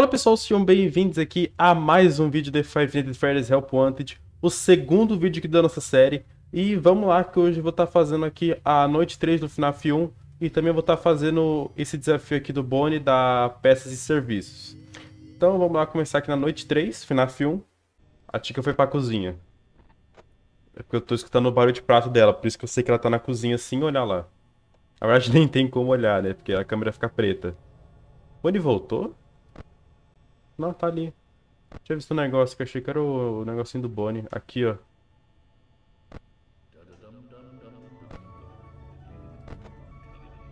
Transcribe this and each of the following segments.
Fala pessoal, sejam bem-vindos aqui a mais um vídeo de 500 Freddy's Help Wanted, o segundo vídeo aqui da nossa série. E vamos lá, que hoje eu vou estar tá fazendo aqui a noite 3 do FNAF 1 e também vou estar tá fazendo esse desafio aqui do Bonnie da Peças e Serviços. Então vamos lá começar aqui na noite 3, FNAF 1. A Tika foi pra cozinha. É porque eu tô escutando o barulho de prato dela, por isso que eu sei que ela tá na cozinha sem olhar lá. Na verdade nem tem como olhar, né, porque a câmera fica preta. Bonnie voltou? Não, tá ali. Tinha visto um negócio que achei que era o, o negocinho do Bonnie. Aqui, ó.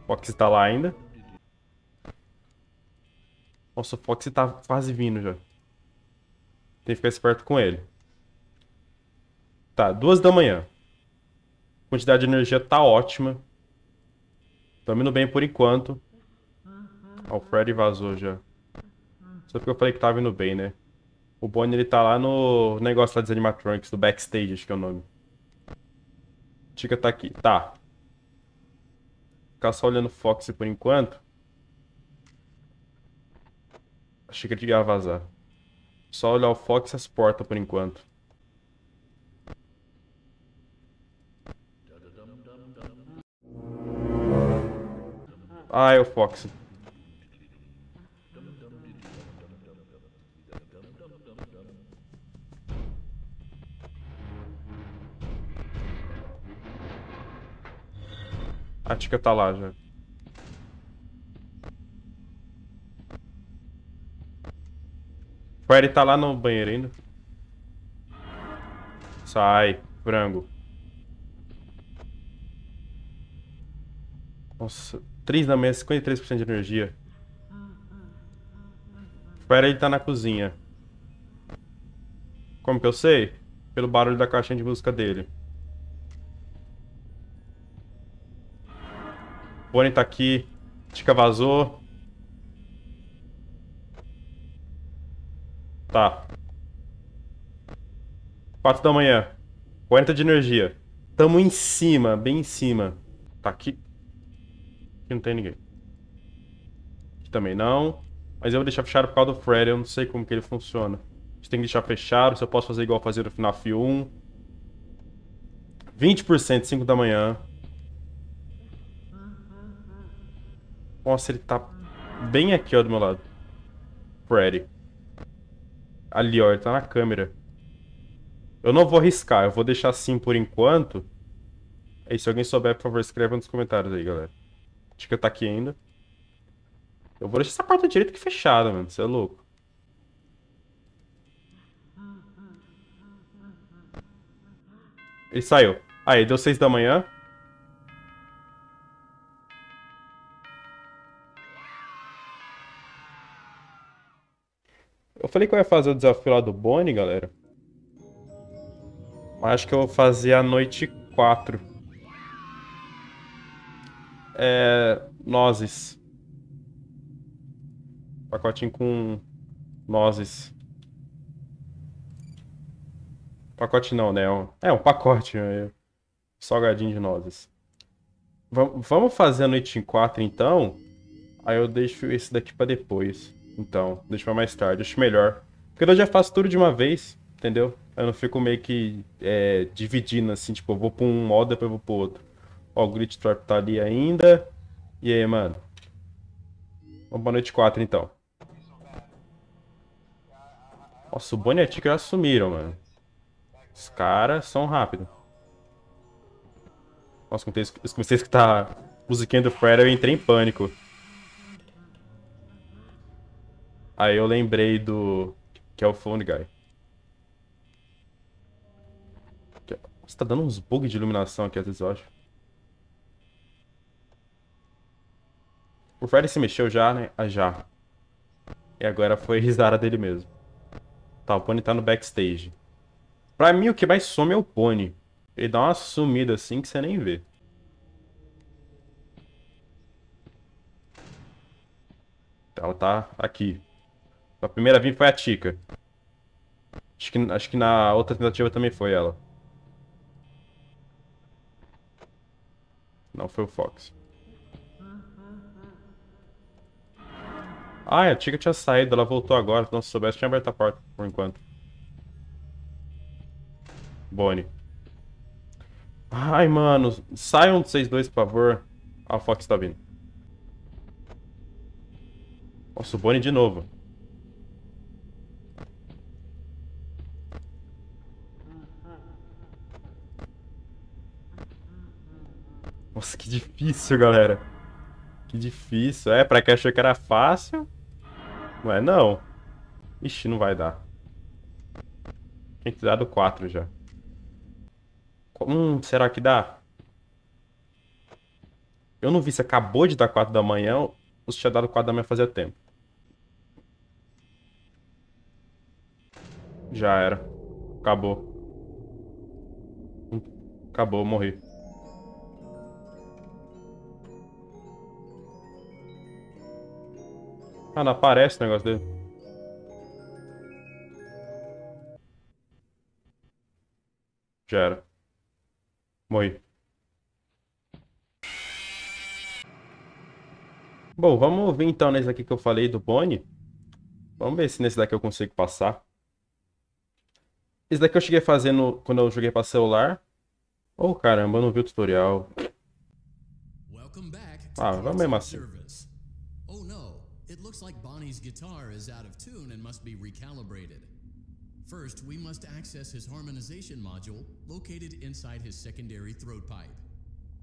Fox tá lá ainda. Nossa, o Fox tá quase vindo já. Tem que ficar esperto com ele. Tá, duas da manhã. A quantidade de energia tá ótima. Tô indo bem por enquanto. Ó, o Freddy vazou já. Só porque eu falei que tava indo bem, né? O Bonnie, ele tá lá no negócio lá dos animatronics, do backstage, acho que é o nome. Tica tá aqui. Tá. Ficar só olhando Fox por enquanto. Achei que ele ia vazar. Só olhar o Fox e as portas por enquanto. Ah, é o Fox. A Tika tá lá já. O Eri tá lá no banheiro ainda. Sai, frango. Nossa, 3 da manhã, 53% de energia. O Eri tá na cozinha. Como que eu sei? Pelo barulho da caixinha de música dele. Bonnie tá aqui. Tica vazou. Tá. 4 da manhã. 40 de energia. Tamo em cima, bem em cima. Tá aqui. Aqui não tem ninguém. Aqui também não. Mas eu vou deixar fechado por causa do Freddy. Eu não sei como que ele funciona. gente tem que deixar fechado. Se eu posso fazer igual fazer no FNAF 1. 20% 5 da manhã. Nossa, ele tá bem aqui, ó, do meu lado. Freddy. Ali, ó, ele tá na câmera. Eu não vou riscar, eu vou deixar assim por enquanto. E se alguém souber, por favor, escreva nos comentários aí, galera. Acho que tá aqui ainda. Eu vou deixar essa porta direita aqui fechada, mano. Você é louco. Ele saiu. Aí, deu 6 da manhã. Eu falei que eu ia fazer o desafio lá do Bonnie, galera. Acho que eu vou fazer a noite 4. É... Nozes. Pacotinho com nozes. Pacote não, né? É um é pacote. Né? Salgadinho de nozes. vamos fazer a noite 4, então? Aí eu deixo esse daqui pra depois. Então, deixa pra mais tarde, acho melhor. Porque eu já faço tudo de uma vez, entendeu? Eu não fico meio que é, dividindo assim, tipo, eu vou pra um modo, depois eu vou pro outro. Ó, o Grit Trap tá ali ainda. E aí, mano? Uma boa noite 4, então. Nossa, o Bonnie e a já sumiram, mano. Os caras são rápidos. Nossa, comecei a escutar a musiquinha do Fred, eu entrei em pânico. Aí eu lembrei do. Que é o Phone Guy. É- você tá dando uns bugs de iluminação aqui às vezes, eu acho. O Freddy se mexeu já, né? Ah, já. E agora foi a risada dele mesmo. Tá, o Pony tá no backstage. Pra mim, o que mais some é o Pony. Ele dá uma sumida assim que você nem vê. Ela tá aqui. A primeira vim foi a Tika. Acho que, acho que na outra tentativa também foi ela. Não foi o Fox. Ah, a Tika tinha saído, ela voltou agora. Então, se soubesse, tinha aberto a porta por enquanto. Bonnie. Ai, mano. Saiam de vocês dois, por favor. Ah, o Fox tá vindo. Nossa, o Bonnie de novo. Nossa, que difícil, galera. Que difícil. É, pra quem achou que era fácil. Não é, não. Ixi, não vai dar. Tem que ter dado 4 já. Hum, será que dá? Eu não vi se acabou de dar 4 da manhã ou se tinha dado 4 da manhã fazia tempo. Já era. Acabou. Acabou, morri. Ah, não aparece o negócio dele. Já era. Morri. Bom, vamos ver então nesse aqui que eu falei do Bonnie. Vamos ver se nesse daqui eu consigo passar. Esse daqui eu cheguei fazendo quando eu joguei para celular. Oh, caramba, eu não vi o tutorial. Ah, vamos mesmo assim. It looks like Bonnie's guitar is out of tune and must be recalibrated. First, we must access his harmonization module located inside his secondary throat pipe.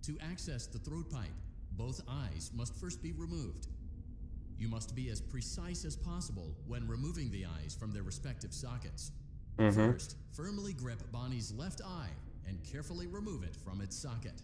To access the throat pipe, both eyes must first be removed. You must be as precise as possible when removing the eyes from their respective sockets. Mm -hmm. First, firmly grip Bonnie's left eye and carefully remove it from its socket.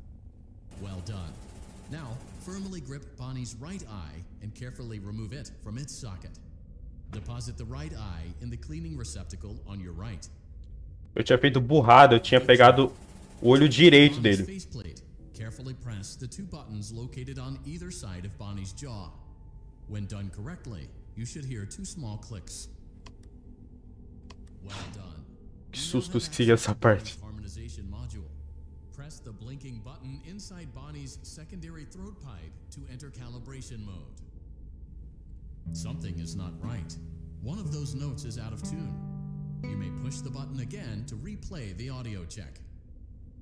Well done. Now, firmly grip Bonnie's right eye and carefully remove it from its socket. Deposit the right eye in the cleaning receptacle on your right. Eu tinha feito burrada, eu tinha pegado o olho direito dele. Carefully press the two buttons located on either side of Bonnie's jaw. When done correctly, you should hear two small clicks. Well done. Que susto que seria essa parte. secondary throat pipe to enter calibration mode. Something is not right. One of those notes is out of tune. You may push the button again to replay the audio check.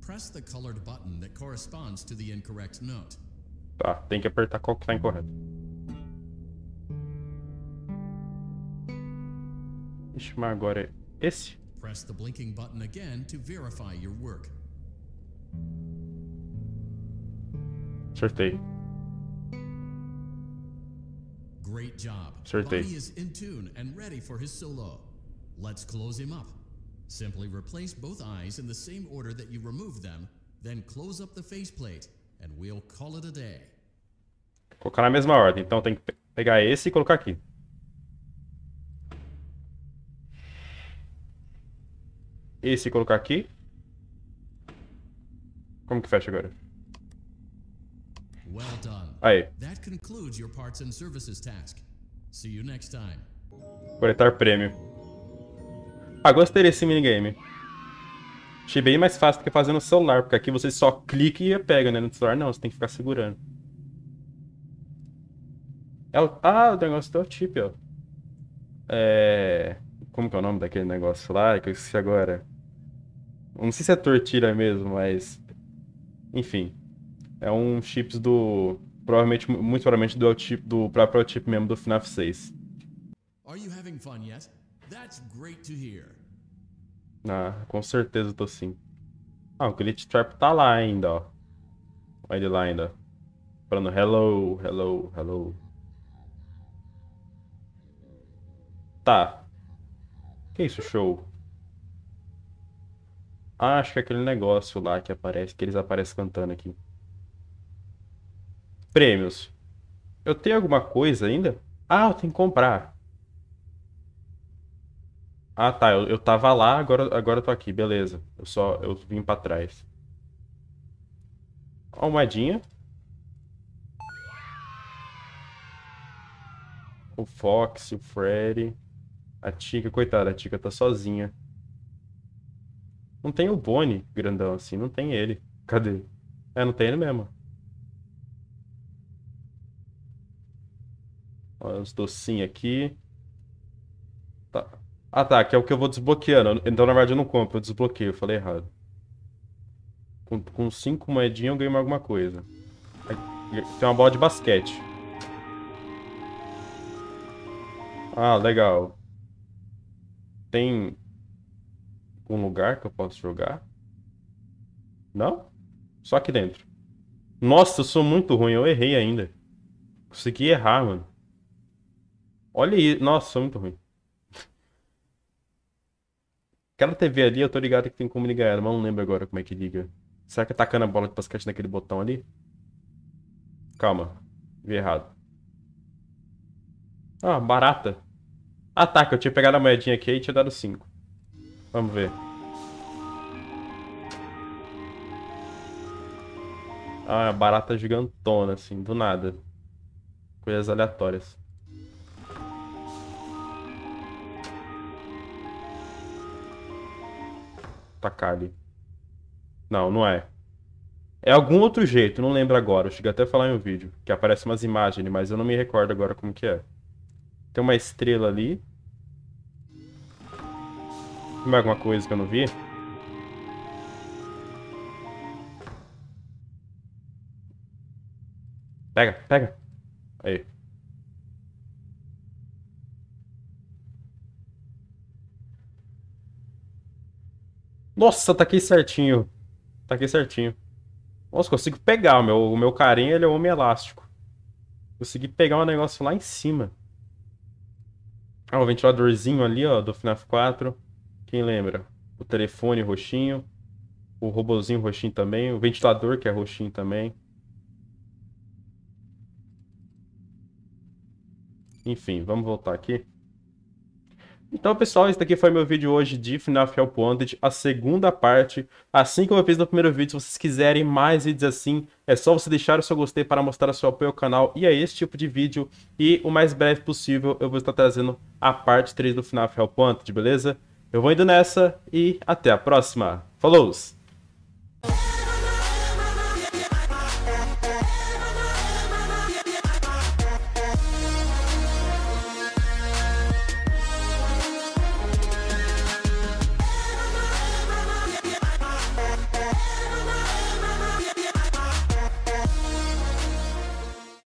Press the colored button that corresponds to the incorrect note. Tá, tem que apertar qual que tá incorreto. Deixa eu agora esse. Press the blinking button again to verify your work. Acertei. Great job. Acertei. Bonnie is in tune and ready for his solo. Let's close him up. Simply replace both eyes in the same order that you removed them, then close up the faceplate and we'll call it a day. Colocar na mesma ordem, então tem que pegar esse e colocar aqui. Esse e colocar aqui. Como que fecha agora? Well done. Aí. That concludes your parts and services task. See you next time. Coletar prêmio. Ah, gostei desse minigame. Achei bem mais fácil do que fazer no celular, porque aqui você só clica e pega, né? No celular não, você tem que ficar segurando. É o... Ah, o negócio do chip, ó. É... Como que é o nome daquele negócio lá? Que eu esqueci agora. Não sei se é tortilha mesmo, mas... Enfim é um chips do. Provavelmente, muito provavelmente do, chip, do próprio chip mesmo do FNAF 6. Ah, com certeza tô sim. Ah, o Glitch Trap tá lá ainda, ó. Olha ele lá ainda. Falando hello, hello, hello. Tá. Que isso, show? Ah, acho que é aquele negócio lá que aparece, que eles aparecem cantando aqui. Prêmios. Eu tenho alguma coisa ainda? Ah, eu tenho que comprar. Ah, tá. Eu, eu tava lá, agora, agora eu tô aqui. Beleza. Eu só eu vim pra trás. Almadinha. O Fox, o Freddy. A Tica, coitada, a Tica tá sozinha. Não tem o Bonnie grandão assim, não tem ele. Cadê? É, não tem ele mesmo. uns os docinhos aqui. Tá. Ah, tá. Que é o que eu vou desbloqueando. Então, na verdade, eu não compro. Eu desbloqueio. Eu falei errado. Com, com cinco moedinhas eu ganho alguma coisa. Tem uma bola de basquete. Ah, legal. Tem um lugar que eu posso jogar? Não? Só aqui dentro. Nossa, eu sou muito ruim. Eu errei ainda. Consegui errar, mano. Olha isso. Nossa, muito ruim. Aquela TV ali, eu tô ligado que tem como ligar ela, mas não lembro agora como é que liga. Será que é tacando a bola de basquete naquele botão ali? Calma. Vi errado. Ah, barata. Ah, tá, que eu tinha pegado a moedinha aqui e tinha dado 5. Vamos ver. Ah, barata gigantona, assim, do nada. Coisas aleatórias. Takali. Não, não é. É algum outro jeito, não lembro agora. Eu cheguei até a falar em um vídeo, que aparece umas imagens, mas eu não me recordo agora como que é. Tem uma estrela ali. Tem alguma coisa que eu não vi? Pega, pega. Aí. Nossa, taquei tá certinho. Taquei tá certinho. Nossa, consigo pegar. O meu, o meu carinha, ele é homem elástico. Consegui pegar um negócio lá em cima. Ah, o ventiladorzinho ali, ó, do FNAF 4. Quem lembra? O telefone roxinho. O robozinho roxinho também. O ventilador que é roxinho também. Enfim, vamos voltar aqui. Então, pessoal, esse daqui foi meu vídeo hoje de Final Fantasy Wanted, a segunda parte. Assim como eu fiz no primeiro vídeo, se vocês quiserem mais vídeos assim, é só você deixar o seu gostei para mostrar o seu apoio ao canal e a é esse tipo de vídeo. E o mais breve possível eu vou estar trazendo a parte 3 do Final Fantasy Wanted, beleza? Eu vou indo nessa e até a próxima. Falou!